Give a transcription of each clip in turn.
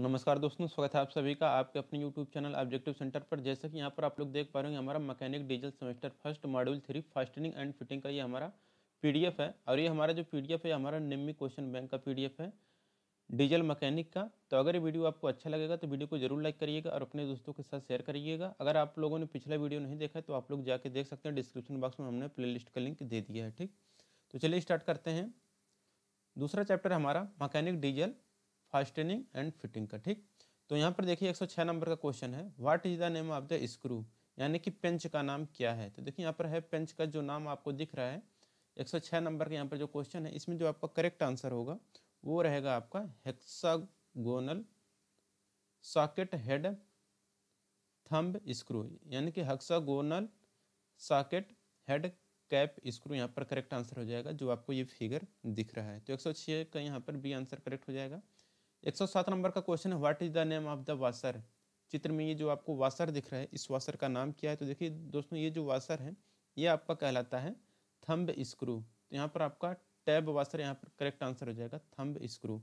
नमस्कार दोस्तों स्वागत है आप सभी का आपके अपने YouTube चैनल ऑब्जेक्टिव सेंटर पर जैसा कि यहाँ पर आप लोग देख पा रहे हैं हमारा mechanic diesel semester first module three fastening and fitting का ये हमारा पीडीएफ है और ये हमारा जो पीडीएफ है हमारा निम्बी क्वेश्चन बैंक का पीडीएफ है डीजल मकैनिक का तो अगर ये वीडियो आपको अच्छा लगेगा तो वीडियो को जरूर लाइक करिएगा और अपने दोस्तों के साथ शेयर करिएगा अगर आप लोगों ने पिछला वीडियो नहीं देखा तो आप लोग जाके देख सकते हैं डिस्क्रिप्शन बॉक्स में हमने प्ले का लिंक दे दिया है ठीक तो चलिए स्टार्ट करते हैं दूसरा चैप्टर हमारा mechanic diesel fastening and fitting का ठीक तो यहाँ पर देखिए 106 नंबर का क्वेश्चन है what is the name of the screw यानी कि पेंच का नाम क्या है तो देखिए यहाँ पर है पेंच का जो नाम आपको दिख रहा है 106 नंबर का यहाँ पर जो क्वेश्चन है इसमें जो आपका करेक्ट आंसर होगा वो रहेगा आपका hexagonal socket head thumb screw यानी कि hexagonal socket head cap screw यहाँ पर करेक्ट आंसर हो जाएगा जो आपको ये फिगर दिख रहा है तो 106 का यहाँ पर बी आंसर करेक्ट हो जाएगा 107 नंबर का क्वेश्चन है what is the name of the washer चित्र में ये जो आपको वासर दिख रहा है इस वासर का नाम क्या है तो देखिए दोस्तों ये जो वासर है ये आपका कहलाता है थम्ब स्क्रू तो यहाँ पर आपका टैब वासर यहाँ पर करेक्ट आंसर हो जाएगा थम्ब स्क्रू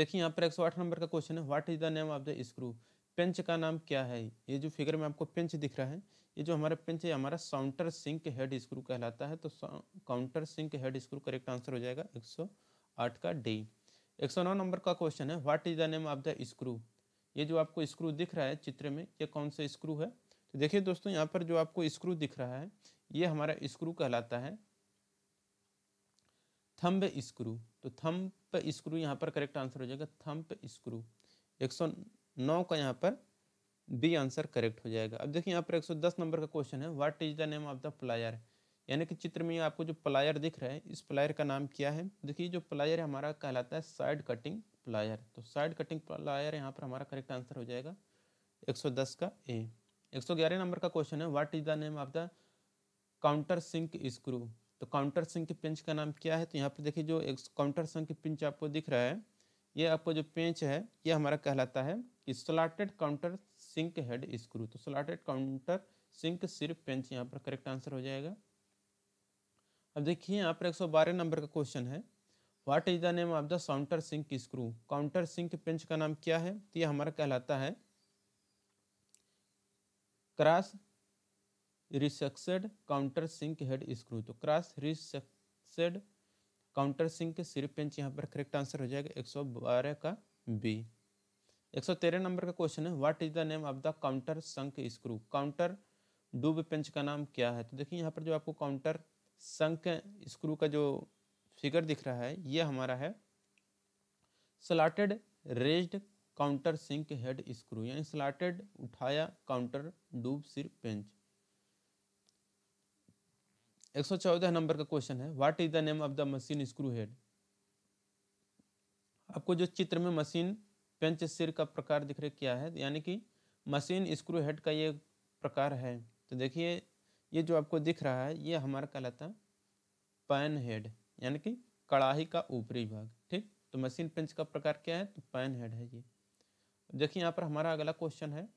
देखिए यहाँ पर एक सौ आठ नंबर का क्वेश्चन है what is the name of the screw पेंच का नाम क्या है ये जो फिगर में आपको पेंच दिख रहा है ये जो हमारा पेंच है हमारा काउंटर सिंक हेड स्क्रू कहलाता है तो counter sink head screw correct answer हो जाएगा एक सौ आठ का डी एक सौ नौ नंबर का क्वेश्चन है what is the name of the screw ये जो आपको स्क्रू दिख रहा है चित्र में ये कौन सा स्क्रू है तो देखिए दोस्तों यहाँ पर जो आपको स्क्रू दिख रहा है ये हमारा स्क्रू कहलाता है थम्ब स्क्रू तो थम्प स्क्रू यहाँ पर करेक्ट आंसर हो जाएगा थम्प स्क्रू एक सौ नौ का यहाँ पर बी आंसर करेक्ट हो जाएगा अब देखिए यहाँ पर एक सौ दस नंबर का क्वेश्चन है what is the name of the plier यानी कि चित्र में आपको जो प्लायर दिख रहा है इस प्लायर का नाम क्या है देखिए जो प्लायर हमारा कहलाता है साइड कटिंग प्लायर तो साइड कटिंग प्लायर यहाँ पर हमारा करेक्ट आंसर हो जाएगा 110 का ए 111 नंबर का क्वेश्चन है what is the name of the counter sink screw तो काउंटर सिंक पिंच का नाम क्या है तो यहाँ पर देखिए जो एक काउंटर सिंक पिंच आपको दिख रहा है ये आपको जो पेंच है ये हमारा कहलाता है slotted counter sink head screw तो स्लॉटेड काउंटर सिंक सिर्फ पेंच यहाँ पर करेक्ट आंसर हो जाएगा अब देखिए यहाँ पर 112 नंबर का क्वेश्चन है what is the name of the counter sink screw counter sink पेंच का नाम क्या है तो ये हमारा कहलाता है cross recessed counter sink head screw तो क्रास रिसेक्सेड काउंटर सिंक सिर पिंच यहाँ पर करेक्ट आंसर हो जाएगा 112 का बी 113 नंबर का क्वेश्चन है what is the name of the counter sunk screw counter डूब पिंच का नाम क्या है तो देखिए यहाँ पर जो आपको काउंटर संक स्क्रू का जो फिगर दिख रहा है ये हमारा है slotted raised counter sink head screw यानी स्लाटेड उठाया काउंटर डूब सिर पेंच 114 नंबर का क्वेश्चन है what is the name of the machine screw head आपको जो चित्र में मशीन पेंच सिर का प्रकार दिख रहा क्या है यानी कि मशीन स्क्रू हेड का ये प्रकार है तो देखिए ये जो आपको दिख रहा है ये हमारा कहलाता है पैन हेड यानी कि कड़ाही का ऊपरी भाग ठीक तो मशीन पेंच का प्रकार क्या है तो पैन हेड है ये देखिए यहाँ पर हमारा अगला क्वेश्चन है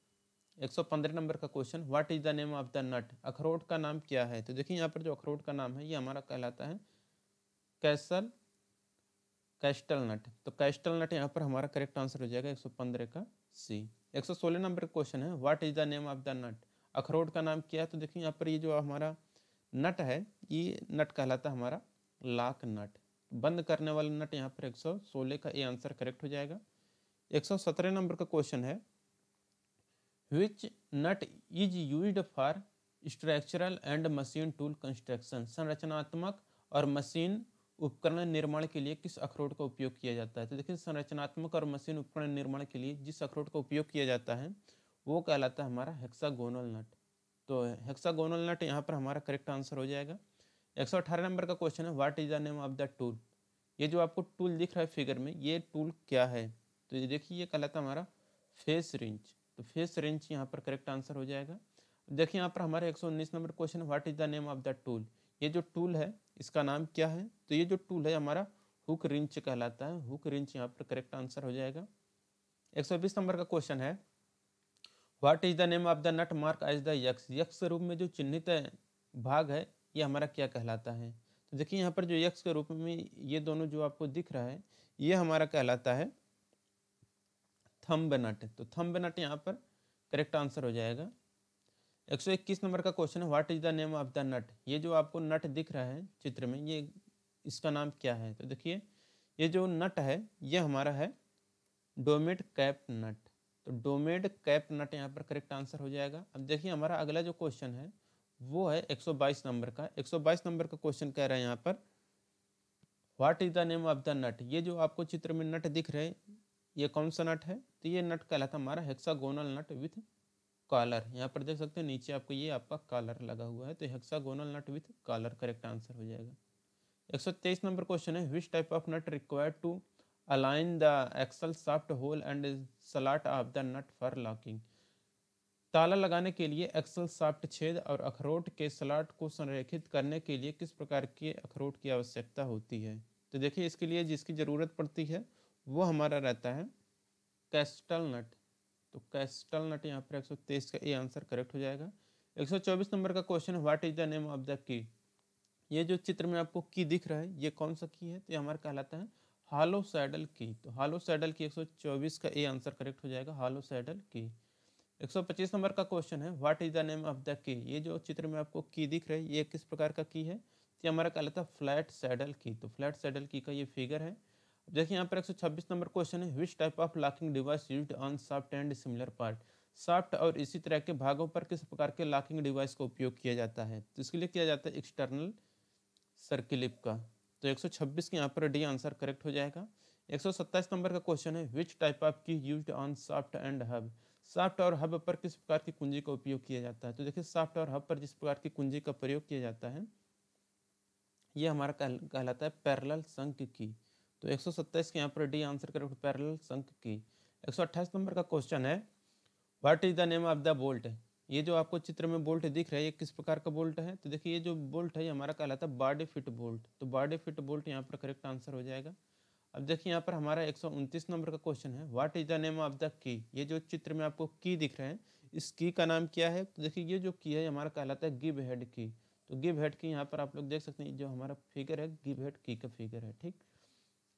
115 नंबर का question what is the name of the nut अखरोट का नाम क्या है तो देखिए यहाँ पर जो अखरोट का नाम है ये हमारा कहलाता है कैसल कैस्टल नट तो कैस्टल नट यहाँ पर हमारा करेक्ट आंसर हो जाएगा 115 का सी 116 नंबर का क्वेश्चन है what is the name of the nut अखरोट का नाम क्या है तो देखिए यहाँ पर ये जो हमारा नट है ये नट कहलाता है हमारा लाख नट बंद करने वाला नट यहाँ पर 116 का ये आंसर करेक्ट हो जाएगा 117 नंबर का क्वेश्चन है which nut is use for structural and machine tool construction संरचनात्मक और मशीन उपकरण निर्माण के लिए किस अखरोट का उपयोग किया जाता है तो देखिए संरचनात्मक और मशीन उपकरण निर्माण के लिए जिस अखरोट का उपयोग किया जाता है वो कहलाता है हमारा हेक्सागोनल नट तो हेक्सागोनल नट यहाँ पर हमारा करेक्ट आंसर हो जाएगा एक सौ अठारह नंबर का क्वेश्चन है what is the name of the tool ये जो आपको टूल दिख रहा है फिगर में ये टूल क्या है तो ये देखिए ये कहलाता है हमारा फेस रिंच तो फेस रिंच यहाँ पर करेक्ट आंसर हो जाएगा देखिए यहाँ पर सौ 119 number question what is the name of the tool ये जो टूल है इसका नाम क्या है तो ये जो टूल है हमारा हुक रिंच कहलाता है हुक रिंच यहाँ पर करेक्ट आंसर हो जाएगा 120 नंबर का क्वेश्चन है what is the name of the nut mark as the X यक्ष रूप में जो चिन्हित भाग है ये हमारा क्या कहलाता है तो देखिए यहाँ पर जो यक्ष के रूप में ये दोनों जो आपको दिख रहा है ये हमारा कहलाता है थम्ब नट तो थम्ब नट यहाँ पर करेक्ट आंसर हो जाएगा 121 नंबर का क्वेश्चन है what is the name of the nut ये जो आपको नट दिख रहा है चित्र में ये इसका नाम क्या है तो देखिए ये जो नट है ये हमारा है डोमेट कैप नट तो डोमेड कैप नट यहाँ पर करेक्ट आंसर हो जाएगा अब देखिए हमारा अगला जो क्वेश्चन है वो है 122 नंबर का 122 नंबर का क्वेश्चन कह रहा है यहाँ पर what is the name of the nut ये जो आपको चित्र में नट दिख रहे ये कौन सा नट है तो ये नट कहलाता हमारा हेक्सागोनल नट विथ कॉलर यहाँ पर देख सकते हैं नीचे आपको ये आपका कॉलर लगा हुआ है तो hexagonal nut with collar correct answer हो जाएगा 123 नंबर क्वेश्चन है which type of nut required to align the axle shaft hole and slat of the nut for locking ताला लगाने के लिए एक्सल साफ्ट छेद और अखरोट के सलाट को संरेखित करने के लिए किस प्रकार के अखरोट की आवश्यकता होती है तो देखिए इसके लिए जिसकी ज़रूरत पड़ती है वो हमारा रहता है कैस्टल नट तो कैस्टल नट यहाँ पर 123 का ए आंसर करेक्ट हो जाएगा 124 नंबर का question what is the name of the key ये जो चित्र में आपको की दिख रहा है ये कौन सा की है तो ये हमारा कहलाता है हालो सैडल की तो हालो सैडल की 124 का ए आंसर करेक्ट हो जाएगा हालो सैडल की 125 नंबर का क्वेश्चन है what is the name of the key ये जो चित्र में आपको की दिख रही है ये किस प्रकार का की है ये हमारा कहलाता था फ्लैट सैडल की तो फ्लैट सैडल की का ये फिगर है देखिए यहाँ पर 126 नंबर क्वेश्चन है which type of locking device use on shaft and similar part shaft और इसी तरह के भागों पर किस प्रकार के लॉकिंग डिवाइस का उपयोग किया जाता है तो इसके लिए किया जाता है एक्सटर्नल सर्किलिप का तो 126 के यहाँ पर डी आंसर करेक्ट हो जाएगा 127 नंबर का क्वेश्चन है which type of key use on shaft and hub shaft और हब पर किस प्रकार की कुंजी का उपयोग किया जाता है तो देखिए साफ्ट और हब पर जिस प्रकार की कुंजी का प्रयोग किया जाता है ये हमारा कहलाता है पैरल तो संक की तो 127 के यहाँ पर D answer correct parallel sunk key 128 number का क्वेश्चन है what is the name of the bolt ये जो आपको चित्र में बोल्ट दिख रहा है ये किस प्रकार का बोल्ट है तो देखिए ये जो बोल्ट है ये हमारा कहलाता है बारडे फिट बोल्ट तो बारडे फिट बोल्ट यहाँ पर करेक्ट आंसर हो जाएगा अब देखिए यहाँ पर हमारा एक नंबर का क्वेश्चन है what is the name of the key ये जो चित्र में आपको की दिख रहे हैं इस की का नाम क्या है तो देखिए ये जो की है हमारा कहलाता है गिब हेड की तो गिब हेड की यहाँ पर आप लोग देख सकते हैं जो हमारा फिगर है गिब हेड की का फिगर है ठीक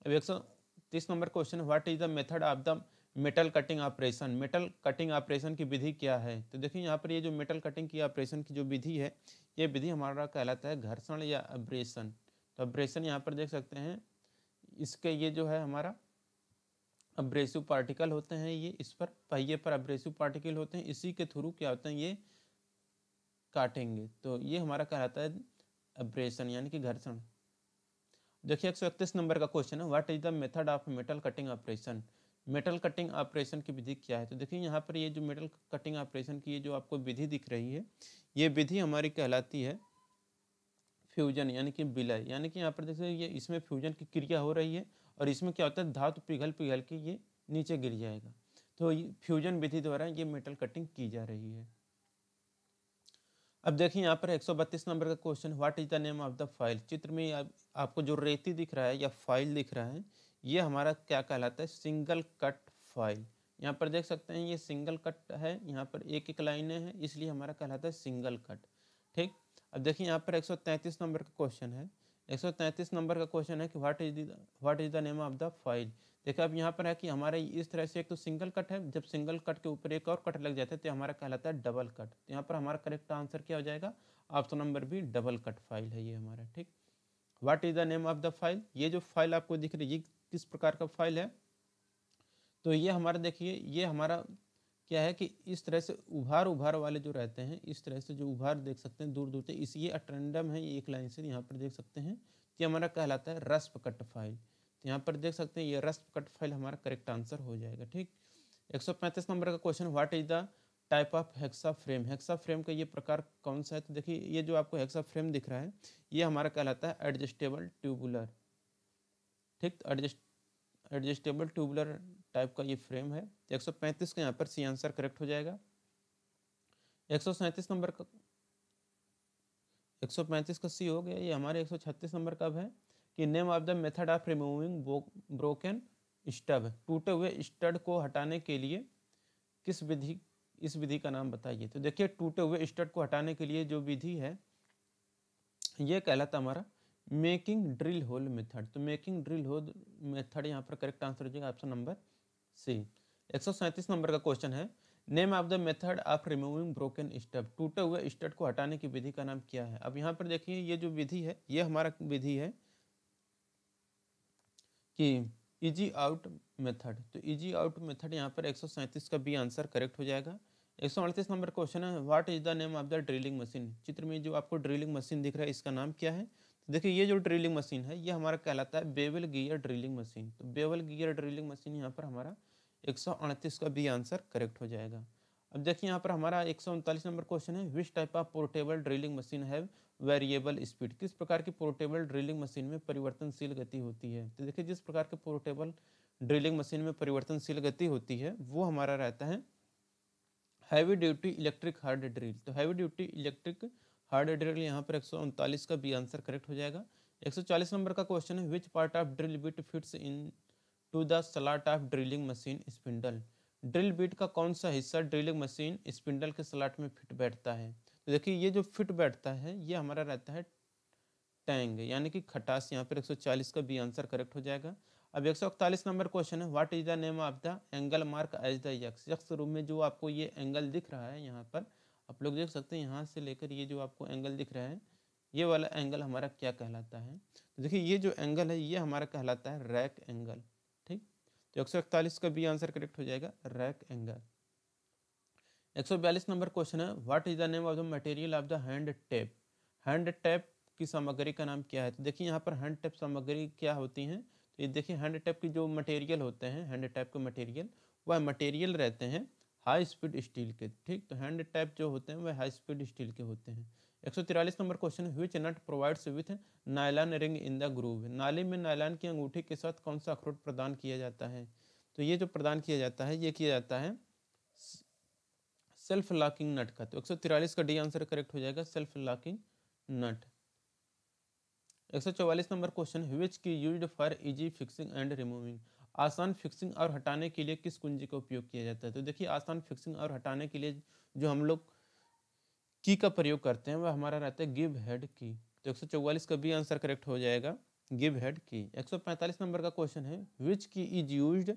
अब एक सौ तीस number question what is the method of the metal cutting operation metal cutting operation की विधि क्या है तो देखिए यहाँ पर ये जो मेटल कटिंग की ऑपरेशन की जो विधि है ये विधि हमारा कहलाता है घर्षण या अब्रेशन तो अब्रेशन यहाँ पर देख सकते हैं इसके ये जो है हमारा अब्रेसिव पार्टिकल होते हैं ये इस पर पहिए पर अब्रेसिव पार्टिकल होते हैं इसी के थ्रू क्या होते हैं ये काटेंगे तो ये हमारा कहलाता है अब्रेशन यानी कि घर्षण देखिए एक नंबर का क्वेश्चन है what is the method of metal cutting operation metal cutting operation की विधि क्या है तो देखिए यहाँ पर ये जो मेटल कटिंग ऑपरेशन की ये जो आपको विधि दिख रही है ये विधि हमारी कहलाती है फ्यूजन यानी कि विलय यानी कि यहाँ पर देखिए ये इसमें फ्यूजन की क्रिया हो रही है और इसमें क्या होता है धातु पिघल पिघल के ये नीचे गिर जाएगा तो फ्यूजन विधि द्वारा ये मेटल कटिंग की जा रही है अब देखिए यहाँ पर एक नंबर का question what is the name of the file चित्र में आप, आपको जो रेती दिख रहा है या फाइल दिख रहा है ये हमारा क्या कहलाता है सिंगल कट फाइल यहाँ पर देख सकते हैं ये सिंगल कट है यहाँ पर एक एक लाइनें हैं इसलिए हमारा कहलाता है सिंगल कट ठीक अब देखिए यहाँ पर 133 नंबर का क्वेश्चन है 133 नंबर का क्वेश्चन है कि what is what is the name of the file देखिए अब यहाँ पर है कि हमारा इस तरह से एक तो सिंगल कट है जब सिंगल कट के ऊपर एक और कट लग जाता है तो हमारा कहलाता है डबल कट तो यहाँ पर हमारा करेक्ट आंसर क्या हो जाएगा ऑप्शन नंबर भी डबल कट फाइल है ये हमारा ठीक what is the name of the file ये जो फाइल आपको दिख रही है किस प्रकार का फाइल है तो ये हमारा देखिए ये हमारा क्या है कि इस तरह से उभार उभार वाले जो रहते हैं इस तरह से जो उभार देख सकते हैं दूर दूर से इस ये अट्रेंडम है ये एक लाइन से यहाँ पर देख सकते हैं ये हमारा कहलाता है रस्प कट फाइल तो यहाँ पर देख सकते हैं ये रस्प कट फाइल हमारा करेक्ट आंसर हो जाएगा ठीक 135 नंबर का question what is the type of hacksaw frame hacksaw frame का ये प्रकार कौन सा है तो देखिए ये जो आपको हेक्सा फ्रेम दिख रहा है ये हमारा कहलाता है एडजस्टेबल ट्यूबुलर ठीक तो एडजस्ट एडजस्टेबल ट्यूबुलर टाइप का ये फ्रेम है 135 का यहाँ पर सी आंसर करेक्ट हो जाएगा एक नंबर का 135 का सी हो गया ये हमारे 136 नंबर का है कि name of the method of removing broken stub टूटे हुए स्टड को हटाने के लिए किस विधि इस विधि का नाम बताइए तो देखिए टूटे हुए स्टड को हटाने के लिए जो विधि है ये कहलाता हमारा मेकिंग ड्रिल होल मेथड तो मेकिंग ड्रिल होल मेथड यहाँ पर करेक्ट आंसर हो जाएगा ऑप्शन नंबर सी एक नंबर का क्वेश्चन है name of the method of removing broken stub टूटे हुए स्टड को हटाने की विधि का नाम क्या है अब यहाँ पर देखिए ये जो विधि है ये हमारा विधि है कि इजी आउट मेथड तो इजी आउट मेथड यहाँ पर एक का बी आंसर करेक्ट हो जाएगा एक नंबर क्वेश्चन है what is the name of the drilling machine चित्र में जो आपको ड्रिलिंग मशीन दिख रहा है इसका नाम क्या है तो देखिए ये जो ड्रिलिंग मशीन है ये हमारा कहलाता है बेवल गियर ड्रिलिंग मशीन तो बेवल गियर ड्रिलिंग मशीन यहाँ पर हमारा एक का बी आंसर करेक्ट हो जाएगा अब देखिए यहाँ पर हमारा एक नंबर क्वेश्चन है which type of portable drilling machine है वेरिएबल स्पीड किस प्रकार की पोर्टेबल ड्रिलिंग मशीन में परिवर्तनशील गति होती है तो देखिए जिस प्रकार के पोर्टेबल ड्रिलिंग मशीन में परिवर्तनशील गति होती है वो हमारा रहता है heavy duty electric hard drill तो heavy duty electric hard drill यहाँ पर एक का भी आंसर करेक्ट हो जाएगा 140 नंबर का क्वेश्चन है which part of drill bit fits into the slot of drilling machine spindle drill bit का कौन सा हिस्सा ड्रिलिंग मशीन स्पिंडल के स्लॉट में फिट बैठता है तो देखिए ये जो फिट बैठता है ये हमारा रहता है टैंग यानी कि खटास यहाँ पर 140 का बी आंसर करेक्ट हो जाएगा अब एक नंबर क्वेश्चन है what is the name of the angle mark as the X X रूम में जो आपको ये एंगल दिख रहा है यहाँ पर आप लोग देख सकते हैं यहाँ से लेकर ये जो आपको एंगल दिख रहा है ये वाला एंगल हमारा क्या कहलाता है तो देखिए ये जो एंगल है ये हमारा कहलाता है रैक एंगल ठीक तो एक का भी आंसर करेक्ट हो जाएगा रैक एंगल एक नंबर क्वेश्चन है what is the name of the material of the hand tap hand tap की सामग्री का नाम क्या है तो देखिए यहाँ पर हैंड टैप सामग्री क्या होती हैं तो ये देखिए हैंड टैप की जो मटेरियल होते हैं हैंड टैप के मटेरियल वह मटेरियल रहते हैं हाई स्पीड स्टील के ठीक तो हैंड टैप जो होते हैं वह हाई स्पीड स्टील के होते हैं एक नंबर क्वेश्चन है which nut provides with nylon ring in the groove नाली में नायलान की अंगूठी के साथ कौन सा अखरोट प्रदान किया जाता है तो ये जो प्रदान किया जाता है ये किया जाता है सेल्फ लॉकिंग नट का तो एक का डी आंसर करेक्ट हो जाएगा सेल्फ लॉकिंग नट एक नंबर क्वेश्चन है which key use for easy fixing and removing आसान फिक्सिंग और हटाने के लिए किस कुंजी का उपयोग किया जाता है तो देखिए आसान फिक्सिंग और हटाने के लिए जो हम लोग की का प्रयोग करते हैं वह हमारा रहता है गिव हेड की तो एक का भी आंसर करेक्ट हो जाएगा गिव हेड की एक नंबर का क्वेश्चन है which key is use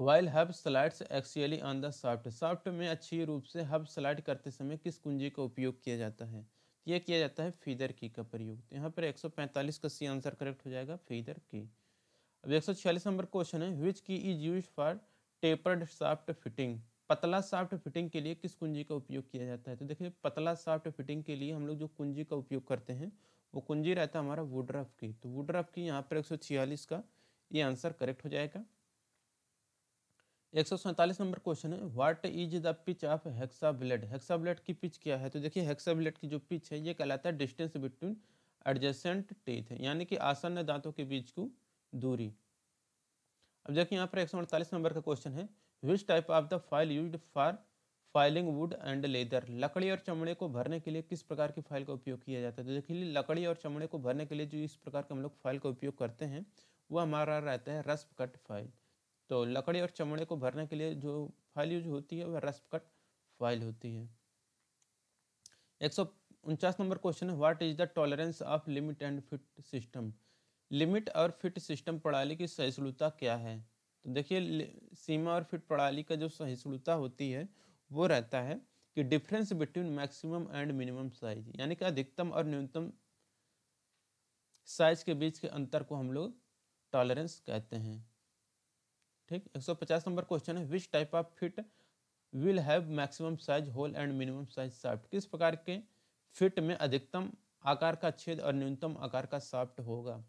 while hub slides actually on the shaft shaft में अच्छी रूप से हब स्लाइड करते समय किस कुंजी का उपयोग किया जाता है तो यह किया जाता है फीदर की का प्रयोग तो यहाँ पर 145 का सी आंसर करेक्ट हो जाएगा फीदर की अब एक नंबर क्वेश्चन है which key is use for tapered shaft fitting पतला साफ्ट फिटिंग के लिए किस कुंजी का उपयोग किया जाता है तो देखिए पतला साफ्ट फिटिंग के लिए हम लोग जो कुंजी का उपयोग करते हैं वो कुंजी रहता है हमारा वुड्रफ की तो वुड्रफ की यहाँ पर एक का ये आंसर करेक्ट हो जाएगा एक नंबर क्वेश्चन है what is the pitch of hacksaw blade hacksaw blade की पिच क्या है तो देखिए हेक्सा ब्लेड की जो पिच है ये कहलाता है डिस्टेंस बिटवीन एडजेसेंट टीथ यानी कि आसन्न दांतों के बीच को दूरी अब देखिए यहाँ पर एक नंबर का क्वेश्चन है which type of the file use for filing wood and leather लकड़ी और चमड़े को भरने के लिए किस प्रकार की फाइल का उपयोग किया जाता है तो देखिए लकड़ी और चमड़े को भरने के लिए जो इस प्रकार के हम लोग फाइल का उपयोग करते हैं वो हमारा रहता है रस्प कट फाइल तो लकड़ी और चमड़े को भरने के लिए जो फाइल यूज होती है वह रस्प कट फाइल होती है एक सौ उनचास नंबर क्वेश्चन है what is the tolerance of limit and fit system limit और फिट सिस्टम प्रणाली की सहिष्णुता क्या है तो देखिए सीमा और फिट प्रणाली का जो सहिष्णुता होती है वो रहता है कि difference between maximum and minimum size यानी कि अधिकतम और न्यूनतम साइज के बीच के अंतर को हम लोग टॉलरेंस कहते हैं ठीक 150 नंबर क्वेश्चन है which type of fit will have maximum size hole and minimum size shaft किस प्रकार के फिट में अधिकतम आकार का छेद और न्यूनतम आकार का साफ्ट होगा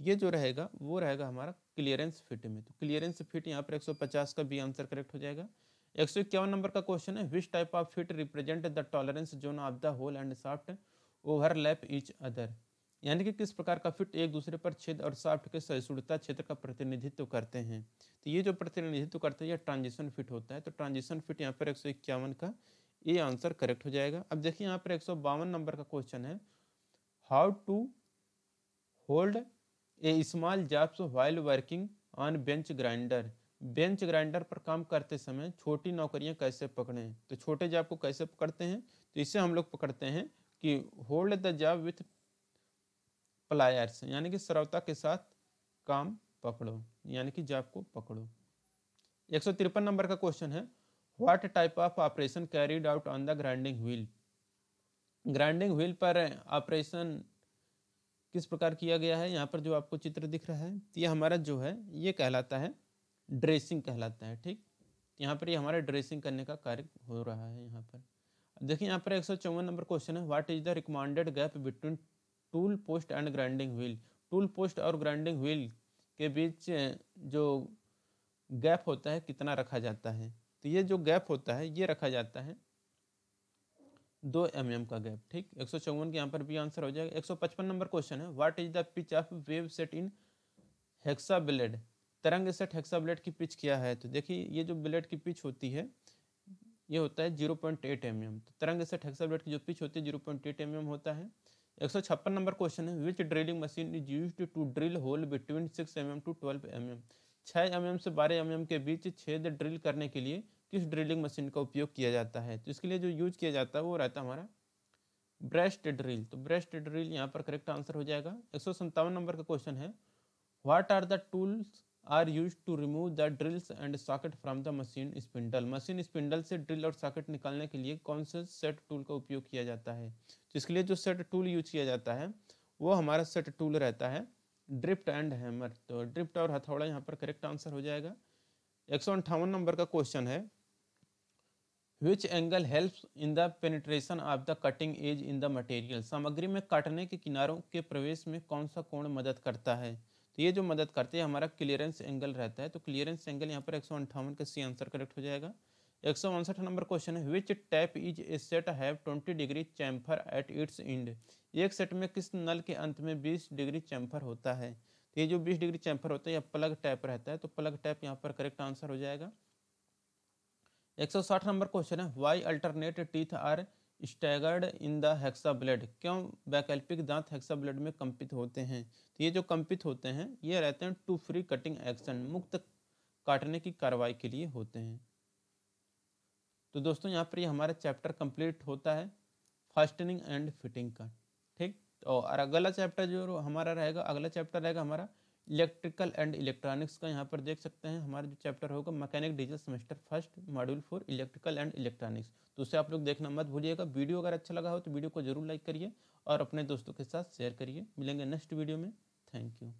ये जो रहेगा वो रहेगा हमारा क्लियरेंस फिट में तो क्लियरेंस फिट यहाँ पर 150 का भी आंसर करेक्ट हो जाएगा एक नंबर का क्वेश्चन है which type of fit represent the tolerance zone of the hole and shaft overlap each other यानी कि किस प्रकार का फिट एक दूसरे पर छेद और साफ्ट के सहिष्णुता क्षेत्र का प्रतिनिधित्व करते हैं तो ये जो प्रतिनिधित्व करते हैं यह ट्रांजिशन फिट होता है तो ट्रांजिशन फिट यहाँ पर एक का ये आंसर करेक्ट हो जाएगा अब देखिए यहाँ पर एक नंबर का क्वेश्चन है how to hold a small jobs while working on bench grinder bench grinder पर काम करते समय छोटी नौकरियां कैसे पकड़ें तो छोटे जॉब को कैसे पकड़ते हैं तो इसे हम लोग पकड़ते हैं कि hold the job with pliers यानी कि सरवता के साथ काम पकड़ो यानी कि जॉब को पकड़ो एक नंबर का क्वेश्चन है what type of operation carried out on the grinding wheel grinding wheel पर ऑपरेशन किस प्रकार किया गया है यहाँ पर जो आपको चित्र दिख रहा है तो ये हमारा जो है ये कहलाता है ड्रेसिंग कहलाता है ठीक यहाँ पर ये हमारा ड्रेसिंग करने का कार्य हो रहा है यहाँ पर देखिए यहाँ पर एक नंबर क्वेश्चन है what is the recommended gap between tool post and grinding wheel tool post और ग्राइंडिंग व्हील के बीच जो गैप होता है कितना रखा जाता है तो ये जो गैप होता है ये रखा जाता है दो एम mm का गैप ठीक एक सौ चौवन के यहाँ पर भी आंसर हो जाएगा एक सौ पचपन नंबर क्वेश्चन है what is the pitch of wave set in hacksaw blade तरंग सेट हेक्सा ब्लेड की पिच क्या है तो देखिए ये जो ब्लेड की पिच होती है ये होता है zero point eight M M तो तरंग सेट हेक्सा ब्लेड की जो पिच होती है zero point eight M M होता है एक सौ छप्पन नंबर क्वेश्चन है which drilling machine is use to drill hole between six M M to twelve M M छः एम एम से बारह एम एम के बीच छेद ड्रिल करने के लिए किस ड्रिलिंग मशीन का उपयोग किया जाता है तो इसके लिए जो यूज किया जाता है वो रहता है हमारा ब्रेस्ट ड्रिल तो ब्रेस्ट ड्रिल यहाँ पर करेक्ट आंसर हो जाएगा एक नंबर का क्वेश्चन है what are the tools are use to remove the drills and socket from the machine spindle machine spindle से ड्रिल और सॉकेट निकालने के लिए कौन से सेट टूल का उपयोग किया जाता है तो इसके लिए जो सेट टूल यूज किया जाता है वो हमारा सेट टूल रहता है ड्रिफ्ट एंड हैमर तो ड्रिफ्ट और हथौड़ा यहाँ पर करेक्ट आंसर हो जाएगा एक नंबर का क्वेश्चन है which angle help in the penetration of the cutting edge in the material सामग्री में काटने के किनारों के प्रवेश में कौन सा कोण मदद करता है तो ये जो मदद करते हैं हमारा क्लियरेंस एंगल रहता है तो क्लियरेंस एंगल यहाँ पर एक सौ अंठावन का सी आंसर करेक्ट हो जाएगा एक सौ उनसठ नंबर क्वेश्चन है which tap is a set have twenty degree chamfer at its end एक सेट में किस नल के अंत में बीस डिग्री चैम्फर होता है तो ये जो बीस डिग्री चैम्फर होता है यह प्लग टैप रहता है तो प्लग टैप यहाँ पर करेक्ट आंसर हो जाएगा 160 नंबर क्वेश्चन है why alternate teeth are staggered in the hacksaw blade क्यों वैकल्पिक दांत हेक्सा ब्लेड में कंपित होते हैं तो ये जो कंपित होते हैं ये रहते हैं टू फ्री कटिंग एक्शन मुक्त काटने की कार्रवाई के लिए होते हैं तो दोस्तों यहाँ पर ये हमारा चैप्टर कंप्लीट होता है फास्टनिंग एंड फिटिंग का ठीक और अगला चैप्टर जो हमारा रहेगा अगला चैप्टर रहेगा हमारा इलेक्ट्रिकल एंड इलेक्ट्रॉनिक्स का यहाँ पर देख सकते हैं हमारा जो चैप्टर होगा mechanic diesel semester first module for electrical and electronics तो उसे आप लोग देखना मत भूलिएगा वीडियो अगर अच्छा लगा हो तो वीडियो को जरूर लाइक करिए और अपने दोस्तों के साथ शेयर करिए मिलेंगे नेक्स्ट वीडियो में थैंक यू